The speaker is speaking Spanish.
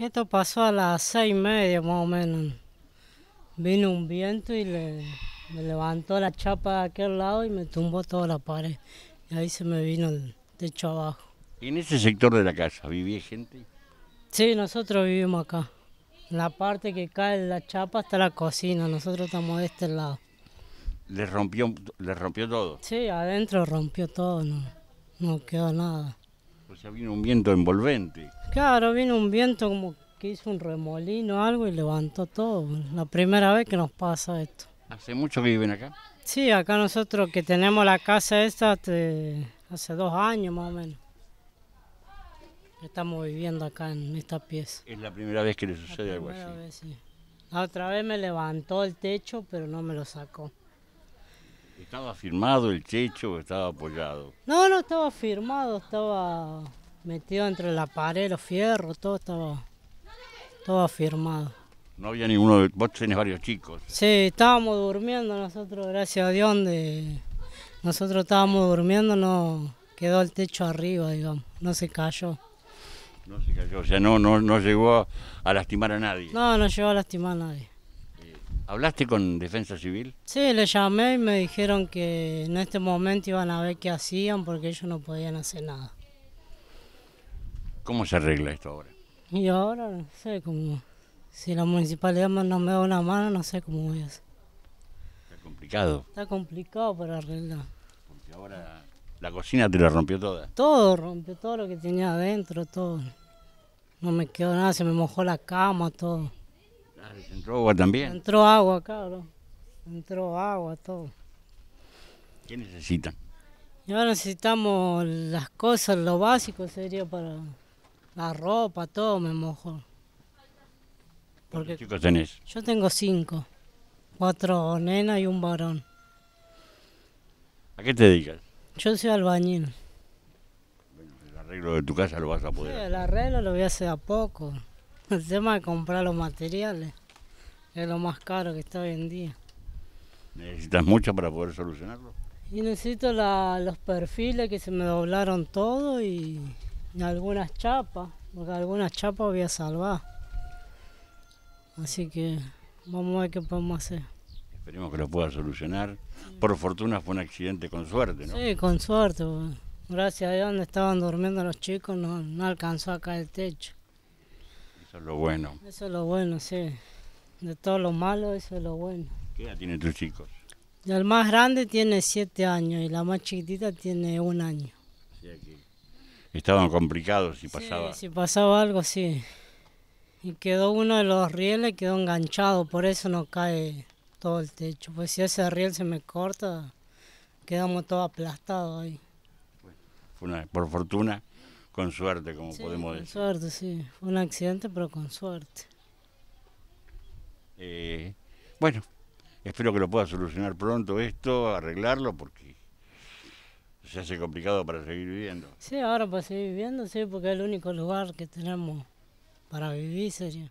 Esto pasó a las seis y media más o menos. Vino un viento y le, me levantó la chapa de aquel lado y me tumbó toda la pared. Y ahí se me vino el techo abajo. ¿En ese sector de la casa vivía gente? Sí, nosotros vivimos acá. La parte que cae la chapa está la cocina, nosotros estamos de este lado. ¿Le rompió, le rompió todo? Sí, adentro rompió todo, no, no quedó nada. O sea, vino un viento envolvente. Claro, vino un viento como que hizo un remolino o algo y levantó todo. La primera vez que nos pasa esto. ¿Hace mucho que viven acá? Sí, acá nosotros que tenemos la casa esta hace dos años más o menos. Estamos viviendo acá en esta pieza. Es la primera vez que le sucede algo así. sí. La otra vez me levantó el techo, pero no me lo sacó. ¿Estaba firmado el techo o estaba apoyado? No, no, estaba firmado, estaba metido entre la pared, los fierros, todo estaba, todo firmado. No había ninguno, vos tenés varios chicos. Sí, estábamos durmiendo nosotros, gracias a Dios, nosotros estábamos durmiendo no quedó el techo arriba, digamos, no se cayó. No se cayó, o sea, no, no, no llegó a lastimar a nadie. No, no llegó a lastimar a nadie. ¿Hablaste con Defensa Civil? Sí, le llamé y me dijeron que en este momento iban a ver qué hacían porque ellos no podían hacer nada. ¿Cómo se arregla esto ahora? Y ahora no sé cómo. Si la municipalidad no me da una mano, no sé cómo voy a hacer. Está complicado. Está complicado para arreglar. Porque ahora la cocina te la rompió toda. Todo, rompió todo lo que tenía adentro, todo. No me quedó nada, se me mojó la cama, todo. Entró agua también. Entró agua, claro. Entró agua, todo. ¿Qué necesitan? Ahora necesitamos las cosas, lo básico sería para la ropa, todo me mojo. Porque ¿Cuántos chicos tenés? Yo tengo cinco, cuatro nenas y un varón. ¿A qué te dedicas? Yo soy albañil. el arreglo de tu casa lo vas a poder. el arreglo lo voy a hacer a poco. El tema de comprar los materiales es lo más caro que está hoy en día. ¿Necesitas mucho para poder solucionarlo? Y necesito los perfiles que se me doblaron todo y, algunas chapas, porque algunas chapas voy a salvar. Así que vamos a ver qué podemos hacer. Esperemos que lo pueda solucionar. Por fortuna fue un accidente con suerte, ¿no? Sí, con suerte. Gracias a Dios donde estaban durmiendo los chicos no, no alcanzó acá el techo. Eso es lo bueno. Eso es lo bueno, sí. De todo lo malo, eso es lo bueno. ¿Qué edad tienen tus chicos? el más grande tiene siete años y la más chiquitita tiene un año. estaban complicados si sí, pasaba. Si pasaba algo, sí. Y quedó uno de los rieles, quedó enganchado, por eso no cae todo el techo. Pues si ese riel se me corta, quedamos todos aplastados ahí. por fortuna, con suerte, como podemos decir. Con suerte, sí. Fue un accidente, pero con suerte. Eh, bueno, espero que lo pueda solucionar pronto esto, arreglarlo, porque se hace complicado para seguir viviendo. Sí, ahora para seguir viviendo, sí, porque es el único lugar que tenemos para vivir sería.